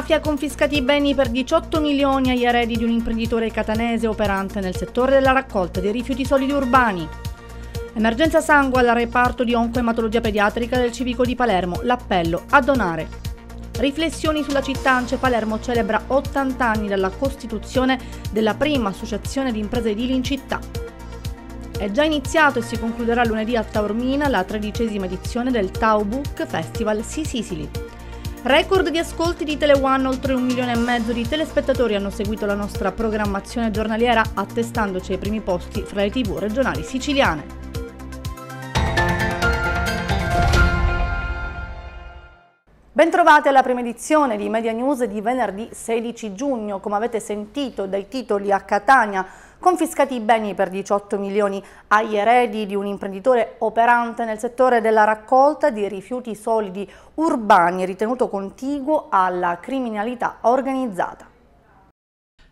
mafia ha confiscati i beni per 18 milioni agli eredi di un imprenditore catanese operante nel settore della raccolta dei rifiuti solidi urbani. Emergenza sangue al reparto di oncoematologia pediatrica del civico di Palermo, l'appello a donare. Riflessioni sulla città Ance Palermo celebra 80 anni dalla costituzione della prima associazione di imprese edili in città. È già iniziato e si concluderà lunedì a Taormina la tredicesima edizione del Taubook Festival Sisicily. Sì, Record di ascolti di Tele One, oltre un milione e mezzo di telespettatori hanno seguito la nostra programmazione giornaliera attestandoci ai primi posti fra le tv regionali siciliane. Bentrovate alla prima edizione di Media News di venerdì 16 giugno. Come avete sentito dai titoli a Catania, confiscati i beni per 18 milioni agli eredi di un imprenditore operante nel settore della raccolta di rifiuti solidi urbani ritenuto contiguo alla criminalità organizzata.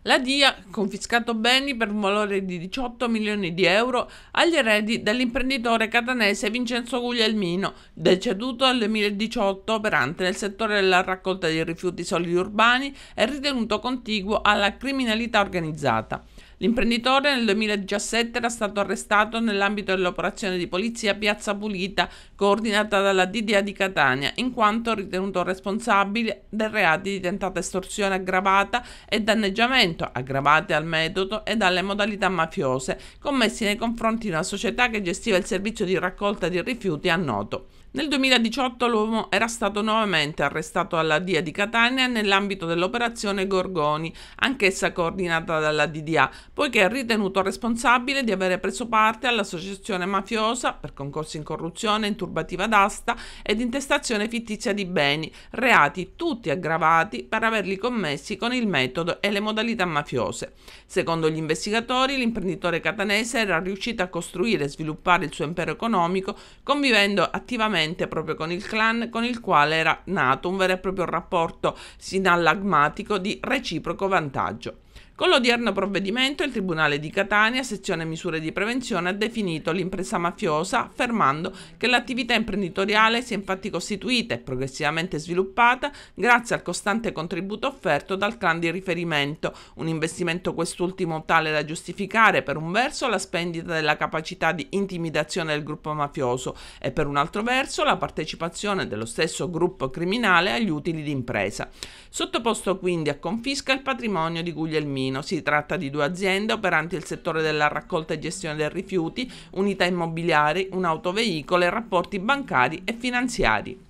La DIA ha confiscato beni per un valore di 18 milioni di euro agli eredi dell'imprenditore catanese Vincenzo Guglielmino, deceduto nel 2018 operante nel settore della raccolta di rifiuti solidi urbani e ritenuto contiguo alla criminalità organizzata. L'imprenditore nel 2017 era stato arrestato nell'ambito dell'operazione di polizia Piazza Pulita, coordinata dalla DDA di Catania, in quanto ritenuto responsabile del reati di tentata estorsione aggravata e danneggiamento aggravate al metodo e dalle modalità mafiose commessi nei confronti di una società che gestiva il servizio di raccolta di rifiuti a Noto. Nel 2018 l'uomo era stato nuovamente arrestato alla DIA di Catania nell'ambito dell'operazione Gorgoni, anch'essa coordinata dalla DDA, poiché è ritenuto responsabile di avere preso parte all'associazione mafiosa per concorsi in corruzione, in turbativa d'asta ed intestazione fittizia di beni, reati tutti aggravati per averli commessi con il metodo e le modalità mafiose. Secondo gli investigatori, l'imprenditore catanese era riuscito a costruire e sviluppare il suo impero economico convivendo attivamente direttamente proprio con il clan con il quale era nato un vero e proprio rapporto sinallagmatico di reciproco vantaggio. Con l'odierno provvedimento il Tribunale di Catania, sezione misure di prevenzione, ha definito l'impresa mafiosa, affermando che l'attività imprenditoriale si è infatti costituita e progressivamente sviluppata grazie al costante contributo offerto dal clan di riferimento, un investimento quest'ultimo tale da giustificare per un verso la spendita della capacità di intimidazione del gruppo mafioso e per un altro verso la partecipazione dello stesso gruppo criminale agli utili d'impresa. Sottoposto quindi a confisca il patrimonio di Guglielmino Torino. Si tratta di due aziende operanti nel settore della raccolta e gestione dei rifiuti, unità immobiliari, un autoveicolo e rapporti bancari e finanziari.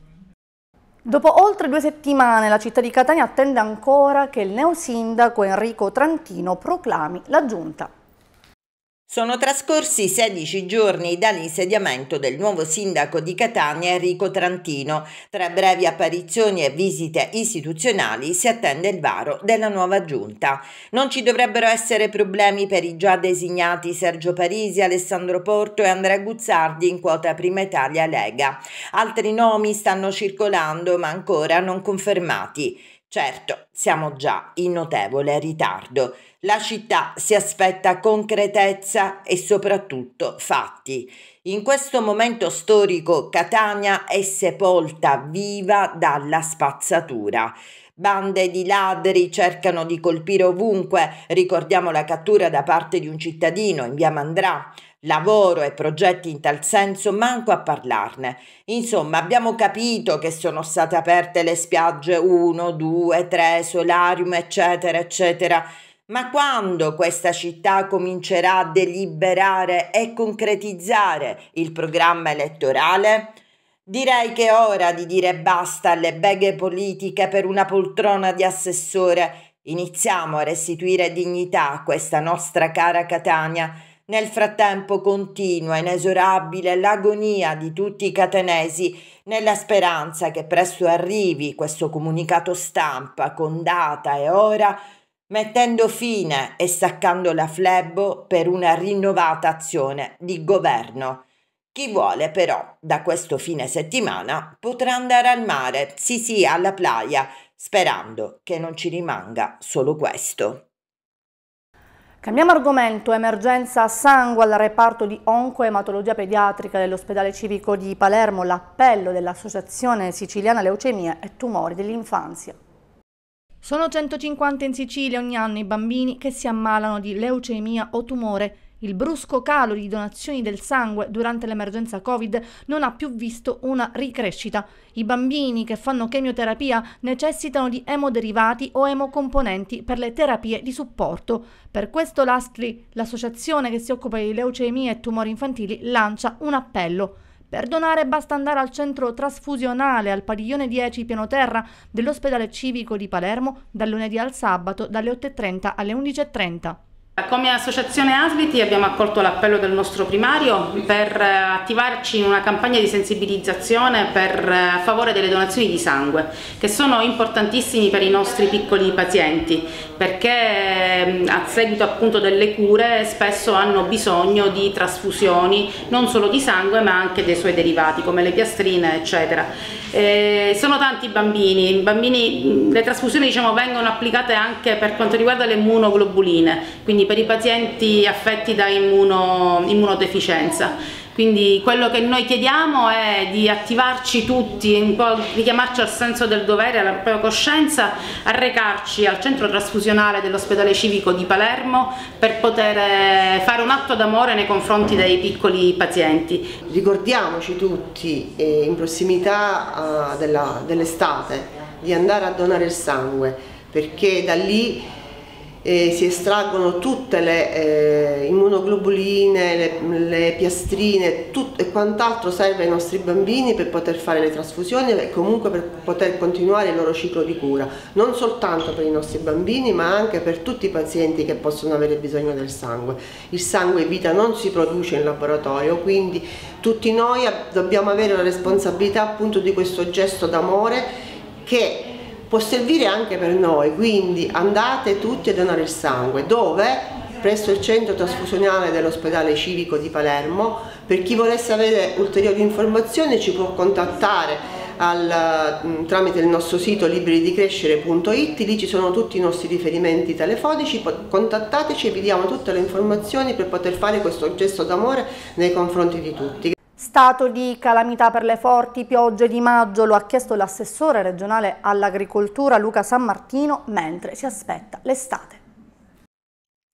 Dopo oltre due settimane la città di Catania attende ancora che il neosindaco Enrico Trantino proclami la giunta sono trascorsi 16 giorni dall'insediamento del nuovo sindaco di Catania Enrico Trantino. Tra brevi apparizioni e visite istituzionali si attende il varo della nuova giunta. Non ci dovrebbero essere problemi per i già designati Sergio Parisi, Alessandro Porto e Andrea Guzzardi in quota Prima Italia Lega. Altri nomi stanno circolando ma ancora non confermati. Certo, siamo già in notevole ritardo. La città si aspetta concretezza e soprattutto fatti. In questo momento storico Catania è sepolta viva dalla spazzatura. Bande di ladri cercano di colpire ovunque, ricordiamo la cattura da parte di un cittadino in via Mandrà lavoro e progetti in tal senso, manco a parlarne. Insomma, abbiamo capito che sono state aperte le spiagge 1, 2, 3, solarium, eccetera, eccetera. Ma quando questa città comincerà a deliberare e concretizzare il programma elettorale? Direi che è ora di dire basta alle beghe politiche per una poltrona di assessore. Iniziamo a restituire dignità a questa nostra cara Catania nel frattempo continua, inesorabile, l'agonia di tutti i catanesi nella speranza che presto arrivi questo comunicato stampa con data e ora, mettendo fine e staccando la flebbo per una rinnovata azione di governo. Chi vuole però, da questo fine settimana, potrà andare al mare, sì sì, alla playa, sperando che non ci rimanga solo questo. Cambiamo argomento, emergenza sangue al reparto di oncoematologia pediatrica dell'ospedale civico di Palermo, l'appello dell'Associazione Siciliana Leucemia e Tumori dell'Infanzia. Sono 150 in Sicilia ogni anno i bambini che si ammalano di leucemia o tumore il brusco calo di donazioni del sangue durante l'emergenza Covid non ha più visto una ricrescita. I bambini che fanno chemioterapia necessitano di emoderivati o emocomponenti per le terapie di supporto. Per questo l'ASCRI, l'associazione che si occupa di leucemie e tumori infantili, lancia un appello. Per donare basta andare al centro trasfusionale al padiglione 10 piano terra dell'ospedale civico di Palermo dal lunedì al sabato dalle 8.30 alle 11.30. Come associazione Asbiti abbiamo accolto l'appello del nostro primario per eh, attivarci in una campagna di sensibilizzazione per, eh, a favore delle donazioni di sangue che sono importantissimi per i nostri piccoli pazienti perché ehm, a seguito appunto delle cure spesso hanno bisogno di trasfusioni non solo di sangue ma anche dei suoi derivati come le piastrine eccetera. Eh, sono tanti i bambini, bambini, le trasfusioni diciamo, vengono applicate anche per quanto riguarda le immunoglobuline quindi per i pazienti affetti da immuno, immunodeficienza. Quindi quello che noi chiediamo è di attivarci tutti, un po' richiamarci al senso del dovere, alla propria coscienza, a recarci al centro trasfusionale dell'ospedale civico di Palermo per poter eh, fare un atto d'amore nei confronti dei piccoli pazienti. Ricordiamoci tutti eh, in prossimità dell'estate di andare a donare il sangue perché da lì eh, si estraggono tutte le eh, immunoglobuline, le, le piastrine tut, e quant'altro serve ai nostri bambini per poter fare le trasfusioni e comunque per poter continuare il loro ciclo di cura, non soltanto per i nostri bambini ma anche per tutti i pazienti che possono avere bisogno del sangue. Il sangue vita non si produce in laboratorio, quindi tutti noi dobbiamo avere la responsabilità appunto di questo gesto d'amore che può servire anche per noi, quindi andate tutti a donare il sangue, dove? Presso il centro trasfusionale dell'ospedale civico di Palermo, per chi volesse avere ulteriori informazioni ci può contattare al, mm, tramite il nostro sito libridicrescere.it, lì ci sono tutti i nostri riferimenti telefonici, contattateci e vi diamo tutte le informazioni per poter fare questo gesto d'amore nei confronti di tutti. Stato di calamità per le forti piogge di maggio lo ha chiesto l'assessore regionale all'agricoltura Luca San Martino mentre si aspetta l'estate.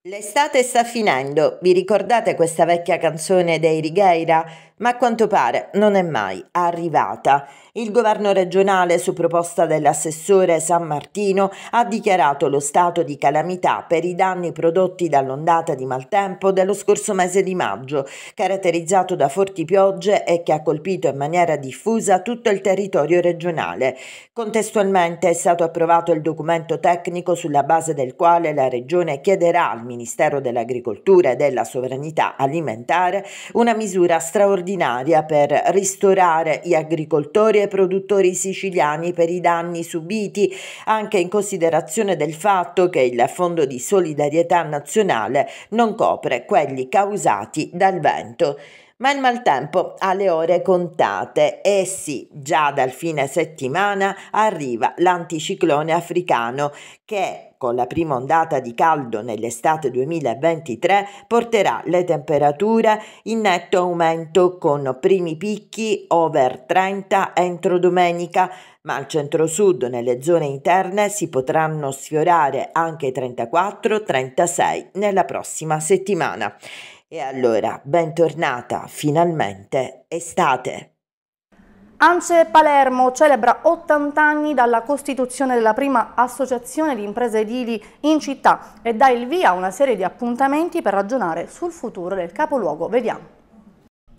L'estate sta finendo, vi ricordate questa vecchia canzone dei Righeira? Ma a quanto pare non è mai arrivata. Il governo regionale, su proposta dell'assessore San Martino, ha dichiarato lo stato di calamità per i danni prodotti dall'ondata di maltempo dello scorso mese di maggio, caratterizzato da forti piogge e che ha colpito in maniera diffusa tutto il territorio regionale. Contestualmente è stato approvato il documento tecnico sulla base del quale la Regione chiederà al Ministero dell'Agricoltura e della Sovranità Alimentare una misura straordinaria per ristorare gli agricoltori e dei produttori siciliani per i danni subiti, anche in considerazione del fatto che il Fondo di solidarietà nazionale non copre quelli causati dal vento. Ma il maltempo ha le ore contate e eh sì, già dal fine settimana arriva l'anticiclone africano che con ecco, la prima ondata di caldo nell'estate 2023 porterà le temperature in netto aumento con primi picchi over 30 entro domenica, ma al centro-sud nelle zone interne si potranno sfiorare anche 34-36 nella prossima settimana. E allora, bentornata finalmente estate! ANCE Palermo celebra 80 anni dalla costituzione della prima associazione di imprese edili in città e dà il via a una serie di appuntamenti per ragionare sul futuro del capoluogo. Vediamo.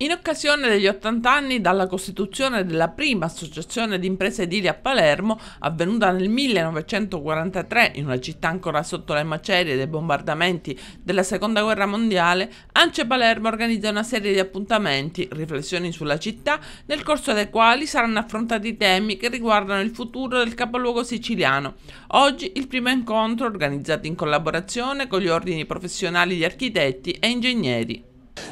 In occasione degli 80 anni dalla costituzione della prima associazione di imprese edili a Palermo, avvenuta nel 1943 in una città ancora sotto le macerie dei bombardamenti della Seconda Guerra Mondiale, Ance Palermo organizza una serie di appuntamenti, riflessioni sulla città, nel corso dei quali saranno affrontati temi che riguardano il futuro del capoluogo siciliano. Oggi il primo incontro organizzato in collaborazione con gli ordini professionali di architetti e ingegneri.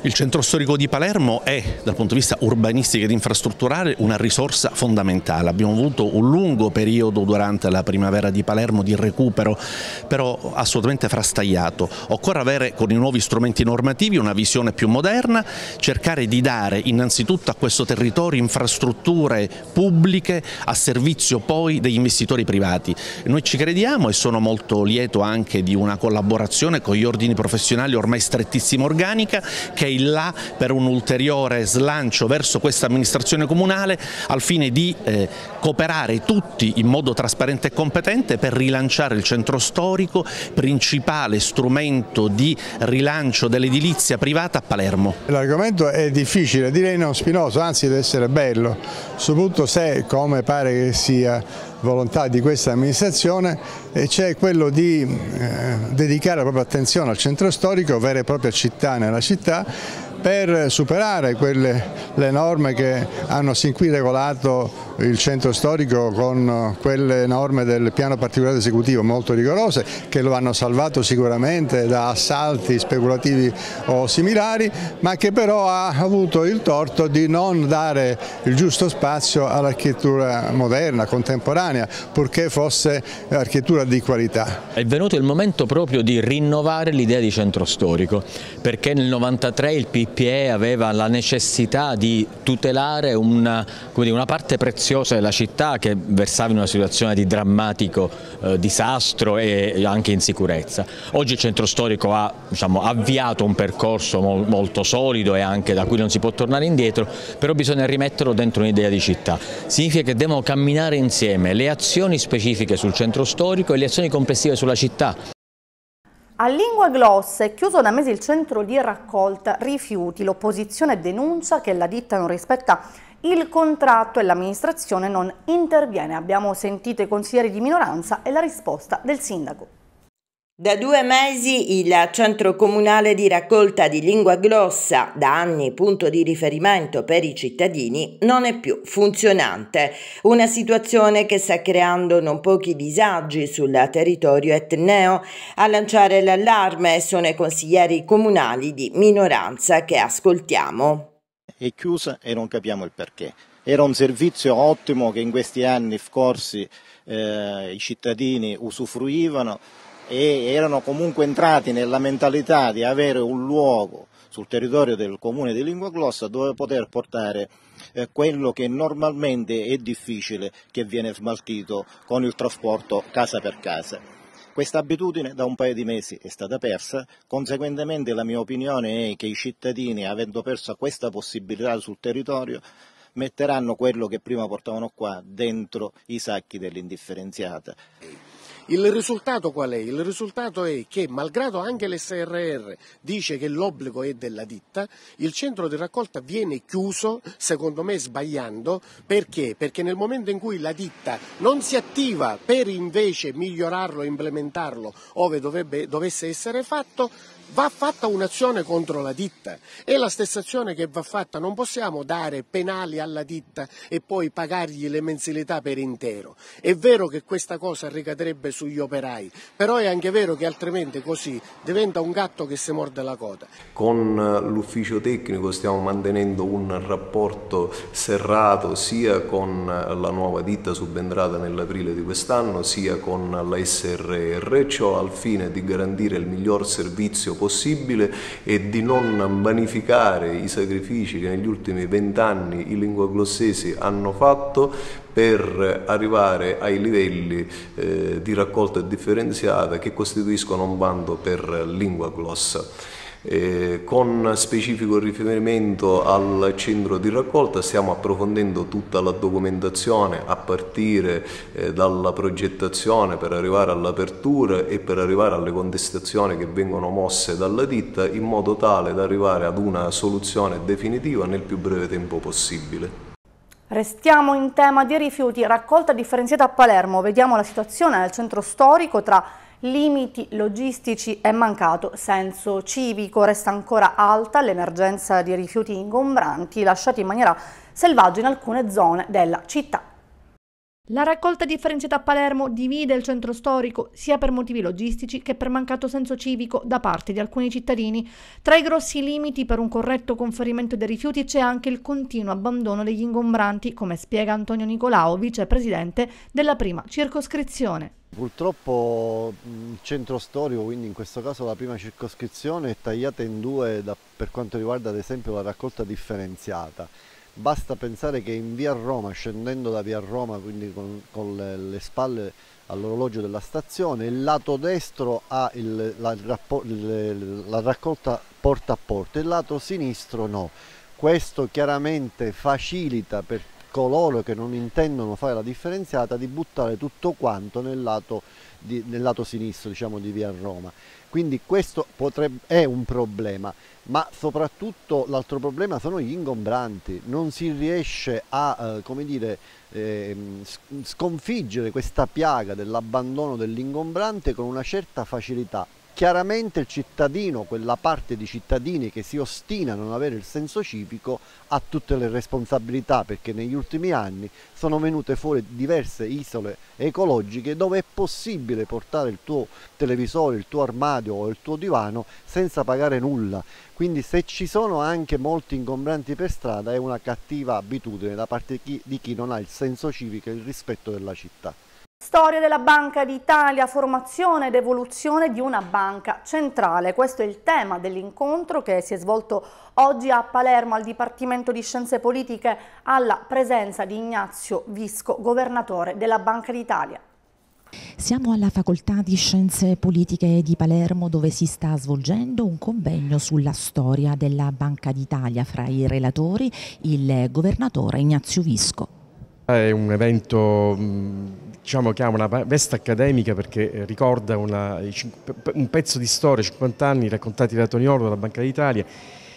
Il centro storico di Palermo è, dal punto di vista urbanistico ed infrastrutturale, una risorsa fondamentale. Abbiamo avuto un lungo periodo durante la primavera di Palermo di recupero, però assolutamente frastagliato. Occorre avere con i nuovi strumenti normativi una visione più moderna, cercare di dare innanzitutto a questo territorio infrastrutture pubbliche a servizio poi degli investitori privati. Noi ci crediamo e sono molto lieto anche di una collaborazione con gli ordini professionali ormai strettissima organica che è là per un ulteriore slancio verso questa amministrazione comunale al fine di eh, cooperare tutti in modo trasparente e competente per rilanciare il centro storico, principale strumento di rilancio dell'edilizia privata a Palermo. L'argomento è difficile, direi non spinoso, anzi deve essere bello, soprattutto se, come pare che sia, volontà di questa amministrazione c'è quello di eh, dedicare la propria attenzione al centro storico, vera e propria città nella città per superare quelle, le norme che hanno sin qui regolato il centro storico con quelle norme del piano particolare esecutivo molto rigorose che lo hanno salvato sicuramente da assalti speculativi o similari ma che però ha avuto il torto di non dare il giusto spazio all'architettura moderna, contemporanea purché fosse architettura di qualità. È venuto il momento proprio di rinnovare l'idea di centro storico perché nel 93 il PIP PE aveva la necessità di tutelare una, dire, una, parte preziosa della città che versava in una situazione di drammatico eh, disastro e anche insicurezza. Oggi il centro storico ha diciamo, avviato un percorso mol, molto solido e anche da cui non si può tornare indietro, però bisogna rimetterlo dentro un'idea di città. Significa che devono camminare insieme le azioni specifiche sul centro storico e le azioni complessive sulla città, a Lingua Glossa è chiuso da mesi il centro di raccolta rifiuti. L'opposizione denuncia che la ditta non rispetta il contratto e l'amministrazione non interviene. Abbiamo sentito i consiglieri di minoranza e la risposta del sindaco. Da due mesi il centro comunale di raccolta di lingua glossa, da anni punto di riferimento per i cittadini, non è più funzionante. Una situazione che sta creando non pochi disagi sul territorio etneo. A lanciare l'allarme sono i consiglieri comunali di minoranza che ascoltiamo. È chiusa e non capiamo il perché era un servizio ottimo che in questi anni scorsi eh, i cittadini usufruivano, e erano comunque entrati nella mentalità di avere un luogo sul territorio del comune di Lingua Glossa dove poter portare eh, quello che normalmente è difficile che viene smaltito con il trasporto casa per casa. Questa abitudine da un paio di mesi è stata persa, conseguentemente la mia opinione è che i cittadini, avendo perso questa possibilità sul territorio, metteranno quello che prima portavano qua dentro i sacchi dell'indifferenziata. Il risultato qual è? Il risultato è che, malgrado anche l'SRR dice che l'obbligo è della ditta, il centro di raccolta viene chiuso, secondo me sbagliando, perché? Perché nel momento in cui la ditta non si attiva per invece migliorarlo, implementarlo, ove dovrebbe, dovesse essere fatto, va fatta un'azione contro la ditta. È la stessa azione che va fatta, non possiamo dare penali alla ditta e poi pagargli le mensilità per intero. È vero che questa cosa ricadrebbe sugli operai, però è anche vero che altrimenti così diventa un gatto che si morde la coda. Con eh, l'ufficio tecnico stiamo mantenendo un rapporto serrato sia con eh, la nuova ditta subentrata nell'aprile di quest'anno, sia con la SRR, ciò al fine di garantire il miglior servizio sia possibile e di non vanificare i sacrifici che negli ultimi vent'anni i linguaglossesi hanno fatto per arrivare ai livelli eh, di raccolta differenziata che costituiscono un bando per lingua glossa. Eh, con specifico riferimento al centro di raccolta stiamo approfondendo tutta la documentazione a partire eh, dalla progettazione per arrivare all'apertura e per arrivare alle contestazioni che vengono mosse dalla ditta in modo tale da arrivare ad una soluzione definitiva nel più breve tempo possibile. Restiamo in tema di rifiuti, raccolta differenziata a Palermo, vediamo la situazione nel centro storico tra limiti logistici e mancato senso civico, resta ancora alta l'emergenza di rifiuti ingombranti lasciati in maniera selvaggia in alcune zone della città la raccolta differenziata a Palermo divide il centro storico sia per motivi logistici che per mancato senso civico da parte di alcuni cittadini. Tra i grossi limiti per un corretto conferimento dei rifiuti c'è anche il continuo abbandono degli ingombranti, come spiega Antonio Nicolao, vicepresidente della prima circoscrizione. Purtroppo mm, il centro storico, quindi in questo caso la prima circoscrizione, è tagliata in due da, per quanto riguarda ad esempio la raccolta differenziata Basta pensare che in via Roma, scendendo da via Roma, quindi con, con le, le, spalle all'orologio della stazione, il lato destro ha il, la, la raccolta porta a porta, il lato sinistro no. Questo chiaramente facilita per coloro che non intendono fare la differenziata di buttare tutto quanto nel lato, di, nel lato sinistro diciamo, di via Roma quindi questo potrebbe, è un problema, ma soprattutto l'altro problema sono gli ingombranti. Non si riesce a, eh, come dire, eh, sconfiggere questa piaga dell'abbandono dell'ingombrante con una certa facilità chiaramente il cittadino, quella parte di cittadini che si ostina a non avere il senso civico, ha tutte le responsabilità perché negli ultimi anni sono venute fuori diverse isole ecologiche dove è possibile portare il tuo televisore, il tuo armadio o il tuo divano senza pagare nulla. Quindi se ci sono anche molti ingombranti per strada è una cattiva abitudine da parte di chi non ha il senso civico e il rispetto della città. Storia della Banca d'Italia, formazione ed evoluzione di una banca centrale. Questo è il tema dell'incontro che si è svolto oggi a Palermo al Dipartimento di Scienze Politiche alla presenza di Ignazio Visco, governatore della Banca d'Italia. Siamo alla Facoltà di Scienze Politiche di Palermo dove si sta svolgendo un convegno sulla storia della Banca d'Italia fra i relatori il governatore Ignazio Visco. È un evento mm, diciamo, che ha una veste accademica perché eh, ricorda una, un pezzo di storia, 50 anni, raccontati da Toniolo, dalla Banca d'Italia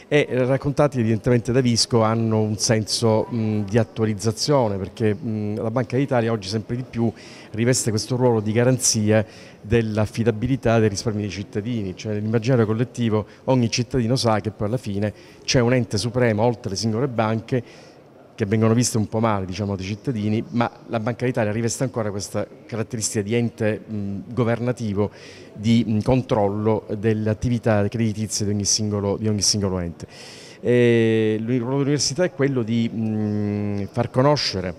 e eh, raccontati evidentemente da Visco hanno un senso mh, mm, di attualizzazione perché mh, mm, la Banca d'Italia oggi sempre di più riveste questo ruolo di garanzia dell'affidabilità dei risparmi dei cittadini, cioè nell'immaginario collettivo ogni cittadino sa che poi alla fine c'è un ente supremo oltre le singole banche che vengono viste un po' male diciamo, dai cittadini, ma la Banca d'Italia riveste ancora questa caratteristica di ente mh, governativo di mh, controllo dell'attività creditizia di ogni singolo, di ogni singolo ente. E il ruolo dell'università è quello di mh, far conoscere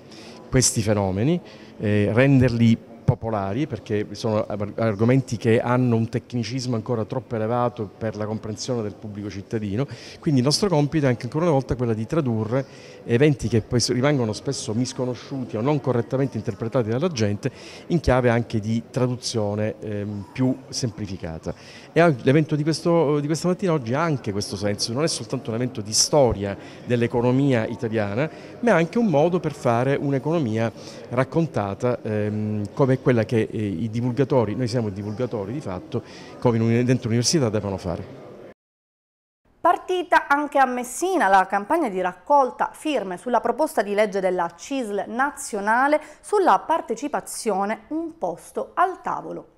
questi fenomeni, eh, renderli popolari perché sono argomenti che hanno un tecnicismo ancora troppo elevato per la comprensione del pubblico cittadino, quindi il nostro compito è anche ancora una volta quello di tradurre eventi che poi rimangono spesso misconosciuti o non correttamente interpretati dalla gente in chiave anche di traduzione ehm, più semplificata. E l'evento di, di questa mattina oggi ha anche questo senso, non è soltanto un evento di storia dell'economia italiana, ma è anche un modo per fare un'economia raccontata ehm, come quella che eh, i divulgatori, noi siamo divulgatori di fatto, come dentro l'università devono fare. Partita anche a Messina la campagna di raccolta firme sulla proposta di legge della CISL nazionale sulla partecipazione un posto al tavolo.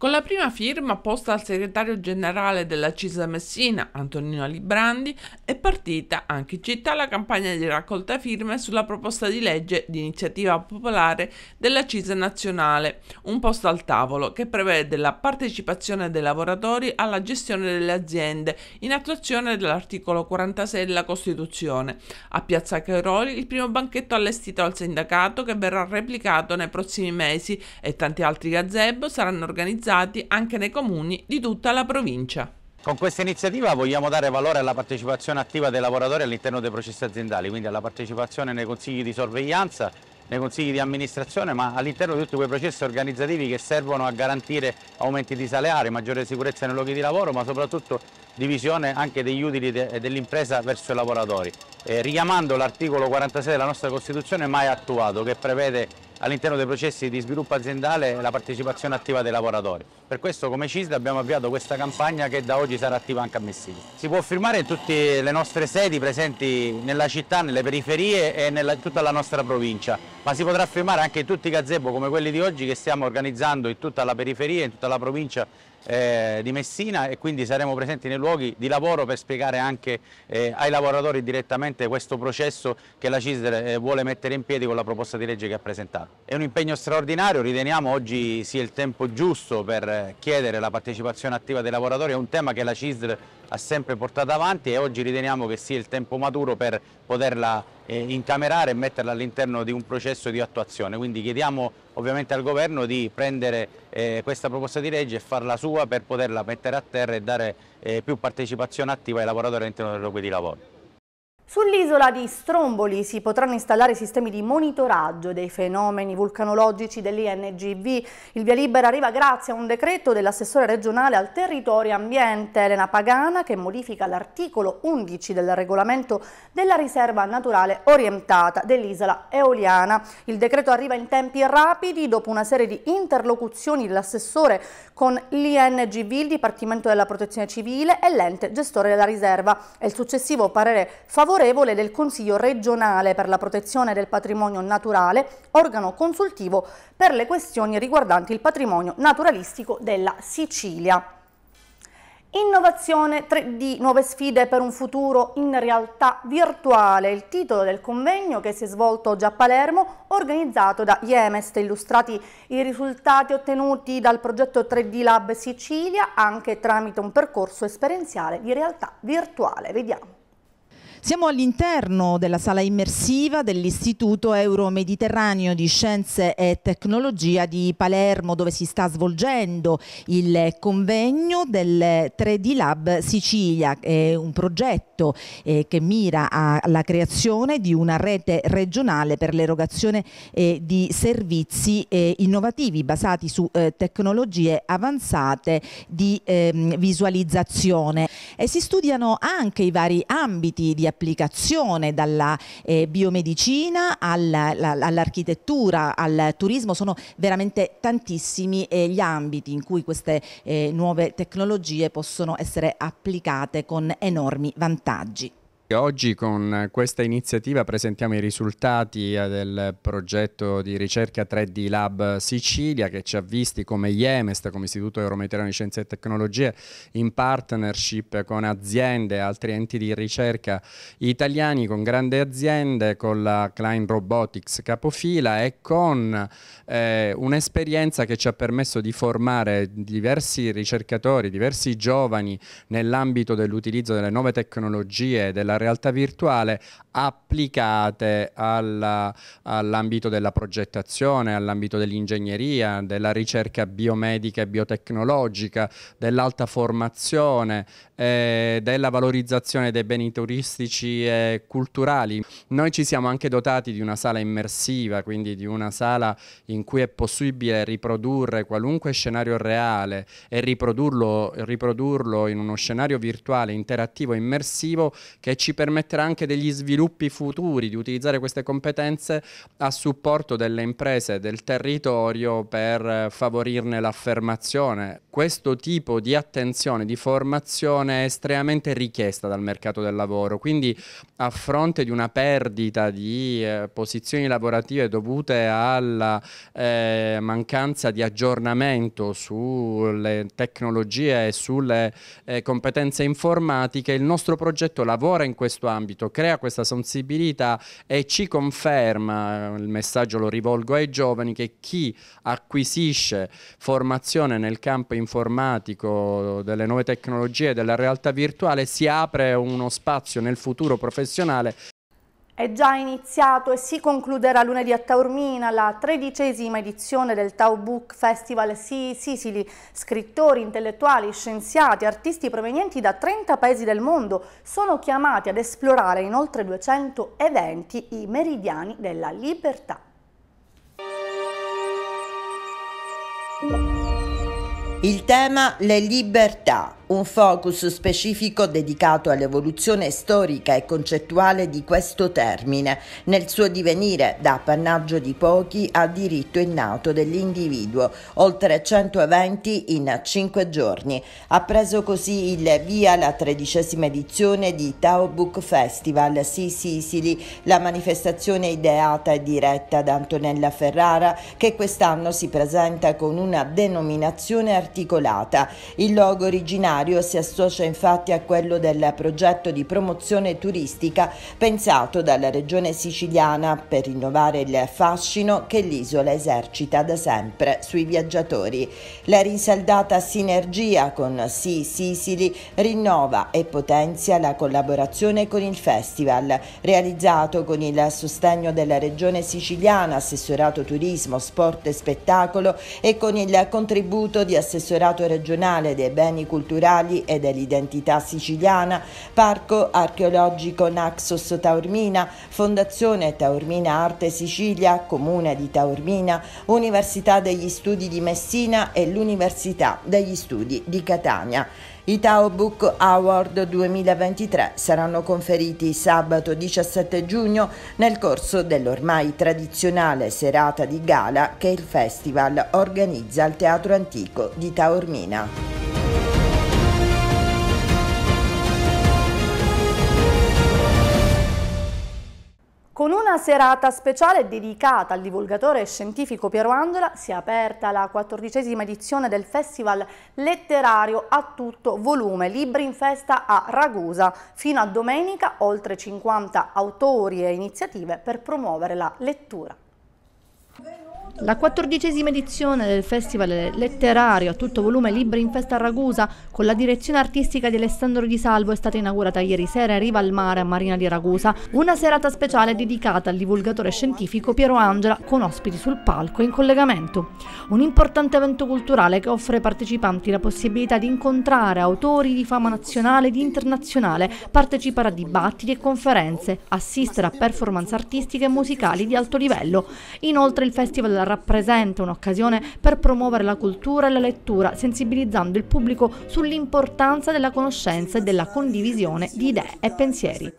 Con la prima firma posta al segretario generale della Cisa Messina, Antonino Librandi, è partita anche in città la campagna di raccolta firme sulla proposta di legge di iniziativa popolare della Cisa nazionale, un posto al tavolo che prevede la partecipazione dei lavoratori alla gestione delle aziende in attuazione dell'articolo 46 della Costituzione. A Piazza Cairoli il primo banchetto allestito al sindacato che verrà replicato nei prossimi mesi e tanti altri gazebo saranno organizzati utilizzati anche nei comuni di tutta la provincia. Con questa iniziativa vogliamo dare valore alla partecipazione attiva dei lavoratori all'interno dei processi aziendali, quindi alla partecipazione nei consigli di sorveglianza, nei consigli di amministrazione, ma all'interno di tutti quei processi organizzativi che servono a garantire aumenti di salari, maggiore sicurezza nei luoghi di lavoro, ma soprattutto divisione anche degli utili de dell'impresa verso i lavoratori. Eh, richiamando l'articolo 46 della nostra Costituzione mai attuato, che prevede all'interno dei processi di sviluppo aziendale la partecipazione attiva dei lavoratori. Per questo come CISD abbiamo avviato questa campagna che da oggi sarà attiva anche a Messina. Si può firmare in tutte le nostre sedi presenti nella città, nelle periferie e in tutta la nostra provincia, ma si potrà firmare anche in tutti i gazebo come quelli di oggi che stiamo organizzando in tutta la periferia, in tutta la provincia eh, di Messina e quindi saremo presenti nei luoghi di lavoro per spiegare anche eh, ai lavoratori direttamente questo processo che la CISDER eh, vuole mettere in piedi con la proposta di legge che ha presentato. È un impegno straordinario, riteniamo oggi sia il tempo giusto per eh, chiedere la partecipazione attiva dei lavoratori, è un tema che la CISDER ha sempre portato avanti e oggi riteniamo che sia il tempo maturo per poterla eh, incamerare e metterla all'interno di un processo di attuazione. Quindi chiediamo ovviamente al Governo di prendere eh, questa proposta di legge e farla sua per poterla mettere a terra e dare eh, più partecipazione attiva ai lavoratori all'interno dei luoghi di lavoro. Sull'isola di Stromboli si potranno installare sistemi di monitoraggio dei fenomeni vulcanologici dell'INGV. Il via libera arriva grazie a un decreto dell'assessore regionale al territorio ambiente Elena Pagana che modifica l'articolo 11 del regolamento della riserva naturale orientata dell'isola eoliana. Il decreto arriva in tempi rapidi dopo una serie di interlocuzioni dell'assessore con l'INGV, il Dipartimento della Protezione Civile e l'ente gestore della riserva e il successivo parere favorevole favorevole del Consiglio regionale per la protezione del patrimonio naturale, organo consultivo per le questioni riguardanti il patrimonio naturalistico della Sicilia. Innovazione 3D, nuove sfide per un futuro in realtà virtuale, il titolo del convegno che si è svolto oggi a Palermo, organizzato da IEMEST, illustrati i risultati ottenuti dal progetto 3D Lab Sicilia anche tramite un percorso esperienziale di realtà virtuale. Vediamo. Siamo all'interno della sala immersiva dell'Istituto Euro-Mediterraneo di Scienze e Tecnologia di Palermo dove si sta svolgendo il convegno del 3D Lab Sicilia, è un progetto eh, che mira alla creazione di una rete regionale per l'erogazione eh, di servizi eh, innovativi basati su tecnologie avanzate di ehm, visualizzazione e si studiano anche i vari ambiti di applicazione dalla eh, biomedicina all'architettura, al turismo, sono veramente tantissimi eh, gli ambiti in cui queste eh, nuove tecnologie possono essere applicate con enormi vantaggi. Oggi con questa iniziativa presentiamo i risultati eh, del progetto di ricerca 3D Lab Sicilia che ci ha visti come IEMEST, come Istituto Eurometeorano di Scienze e Tecnologie, in partnership con aziende e altri enti di ricerca italiani, con grandi aziende, con la Klein Robotics capofila e con eh, un'esperienza che ci ha permesso di formare diversi ricercatori, diversi giovani nell'ambito dell'utilizzo delle nuove tecnologie, della realtà virtuale applicate alla, all'ambito della progettazione, all'ambito dell'ingegneria, della ricerca biomedica e biotecnologica, dell'alta formazione, eh, della valorizzazione dei beni turistici e culturali. Noi ci siamo anche dotati di una sala immersiva, quindi di una sala in cui è possibile riprodurre qualunque scenario reale e riprodurlo, riprodurlo in uno scenario virtuale, interattivo, immersivo che ci ci permetterà anche degli sviluppi futuri di utilizzare queste competenze a supporto delle imprese, del territorio per favorirne l'affermazione. Questo tipo di attenzione, di formazione è estremamente richiesta dal mercato del lavoro, quindi a fronte di una perdita di eh, posizioni lavorative dovute alla eh, mancanza di aggiornamento sulle tecnologie e sulle eh, competenze informatiche, il nostro progetto lavora in questo ambito, crea questa sensibilità e ci conferma, eh, il messaggio lo rivolgo ai giovani, che chi acquisisce formazione nel campo informatico delle nuove tecnologie, della realtà virtuale, si apre uno spazio nel futuro professionale è già iniziato e si concluderà lunedì a Taormina la tredicesima edizione del Tau Book Festival si Sicily. Scrittori, intellettuali, scienziati, artisti provenienti da 30 paesi del mondo sono chiamati ad esplorare in oltre 200 eventi i meridiani della libertà. Il tema Le libertà un focus specifico dedicato all'evoluzione storica e concettuale di questo termine, nel suo divenire da appannaggio di pochi a diritto innato dell'individuo, oltre 120 in 5 giorni. Ha preso così il via la tredicesima edizione di Tao Book Festival Si Sicily, la manifestazione ideata e diretta da Antonella Ferrara che quest'anno si presenta con una denominazione articolata. Il logo originale itinerario si associa infatti a quello del progetto di promozione turistica pensato dalla regione siciliana per rinnovare il fascino che l'isola esercita da sempre sui viaggiatori. La rinsaldata sinergia con Sì Sicily rinnova e potenzia la collaborazione con il festival, realizzato con il sostegno della regione siciliana, assessorato turismo, sport e spettacolo e con il contributo di assessorato regionale dei beni culturali culturali e dell'identità siciliana, Parco archeologico Naxos Taormina, Fondazione Taormina Arte Sicilia, Comune di Taormina, Università degli Studi di Messina e l'Università degli Studi di Catania. I Tao Book Award 2023 saranno conferiti sabato 17 giugno nel corso dell'ormai tradizionale serata di gala che il festival organizza al Teatro Antico di Taormina. Con una serata speciale dedicata al divulgatore scientifico Piero Andola si è aperta la quattordicesima edizione del Festival Letterario a tutto volume, libri in festa a Ragusa. Fino a domenica oltre 50 autori e iniziative per promuovere la lettura. La quattordicesima edizione del Festival Letterario a tutto volume Libri in Festa a Ragusa con la direzione artistica di Alessandro Di Salvo è stata inaugurata ieri sera a riva al mare a Marina di Ragusa, una serata speciale dedicata al divulgatore scientifico Piero Angela con ospiti sul palco e in collegamento. Un importante evento culturale che offre ai partecipanti la possibilità di incontrare autori di fama nazionale ed internazionale, partecipare a dibattiti e conferenze, assistere a performance artistiche e musicali di alto livello. Inoltre il Festival rappresenta un'occasione per promuovere la cultura e la lettura, sensibilizzando il pubblico sull'importanza della conoscenza e della condivisione di idee e pensieri.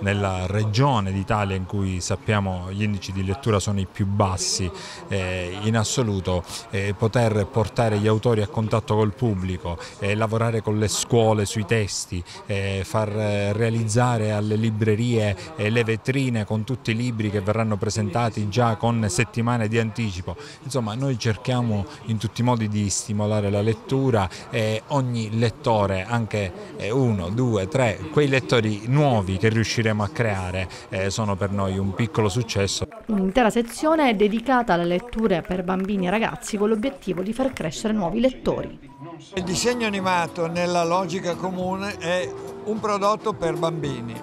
Nella regione d'Italia in cui sappiamo gli indici di lettura sono i più bassi eh, in assoluto, eh, poter portare gli autori a contatto col pubblico, eh, lavorare con le scuole sui testi, eh, far eh, realizzare alle librerie eh, le vetrine con tutti i libri che verranno presentati già con settimane di anticipo anticipo. Insomma, noi cerchiamo in tutti i modi di stimolare la lettura e ogni lettore, anche eh, uno, due, tre, quei lettori nuovi che riusciremo a creare eh, sono per noi un piccolo successo. Un'intera sezione è dedicata alle letture per bambini e ragazzi con l'obiettivo di far crescere nuovi lettori. Il disegno animato nella logica comune è un prodotto per bambini,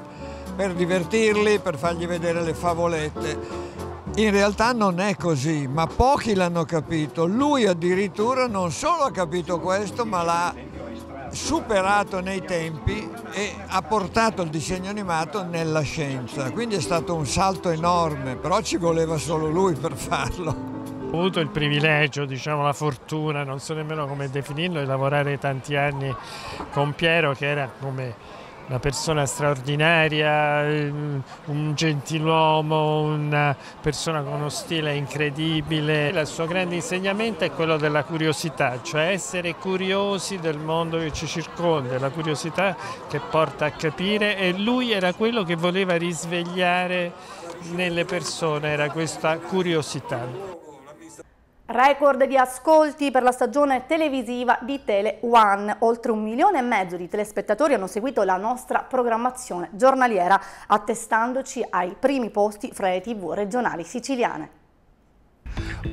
per divertirli, per fargli vedere le favolette in realtà non è così, ma pochi l'hanno capito. Lui addirittura non solo ha capito questo, ma l'ha superato nei tempi e ha portato il disegno animato nella scienza. Quindi è stato un salto enorme, però ci voleva solo lui per farlo. Ho avuto il privilegio, diciamo la fortuna, non so nemmeno come definirlo, di lavorare tanti anni con Piero che era come una persona straordinaria, un gentiluomo, una persona con uno stile incredibile. Il suo grande insegnamento è quello della curiosità, cioè essere curiosi del mondo che ci circonda, la curiosità che porta a capire e lui era quello che voleva risvegliare nelle persone, era questa curiosità. Record di ascolti per la stagione televisiva di Tele One. Oltre un milione e mezzo di telespettatori hanno seguito la nostra programmazione giornaliera, attestandoci ai primi posti fra le tv regionali siciliane.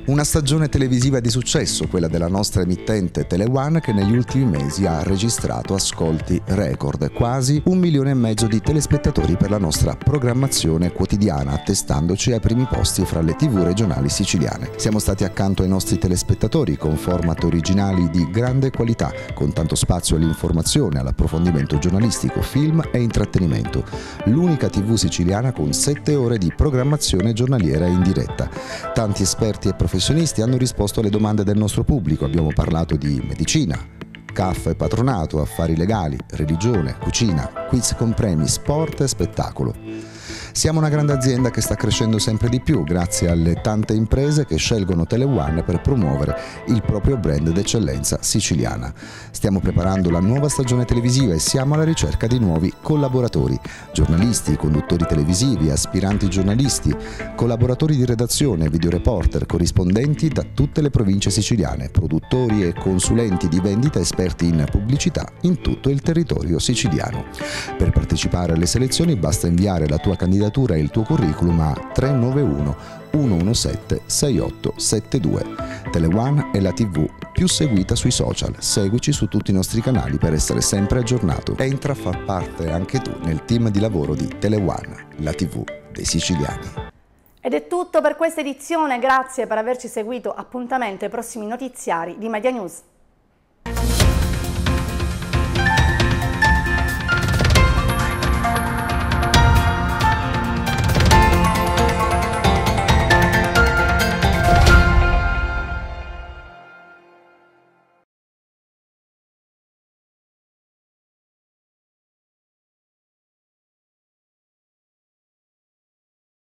Una stagione televisiva di successo, quella della nostra emittente Teleone, che negli ultimi mesi ha registrato ascolti record, quasi un milione e mezzo di telespettatori per la nostra programmazione quotidiana, attestandoci ai primi posti fra le tv regionali siciliane. Siamo stati accanto ai nostri telespettatori con format originali di grande qualità, con tanto spazio all'informazione, all'approfondimento giornalistico, film e intrattenimento. L'unica tv siciliana con sette ore di programmazione giornaliera in diretta. Tanti esperti esperti e professionisti hanno risposto alle domande del nostro pubblico. Abbiamo parlato di medicina, CAF e patronato, affari legali, religione, cucina, quiz con premi, sport e spettacolo. Siamo una grande azienda che sta crescendo sempre di più grazie alle tante imprese che scelgono Teleone per promuovere il proprio brand d'eccellenza siciliana. Stiamo preparando la nuova stagione televisiva e siamo alla ricerca di nuovi collaboratori, giornalisti, conduttori televisivi, aspiranti giornalisti, collaboratori di redazione, videoreporter, corrispondenti da tutte le province siciliane, produttori e consulenti di vendita esperti in pubblicità in tutto il territorio siciliano. Per partecipare alle selezioni basta inviare la tua candidatura candidatura e il tuo curriculum a 391 117 6872. tele è la TV più seguita sui social. Seguici su tutti i nostri canali per essere sempre aggiornato. Entra a far parte anche tu nel team di lavoro di tele la TV dei siciliani. Ed è tutto per questa edizione, grazie per averci seguito, appuntamento ai prossimi notiziari di Media News.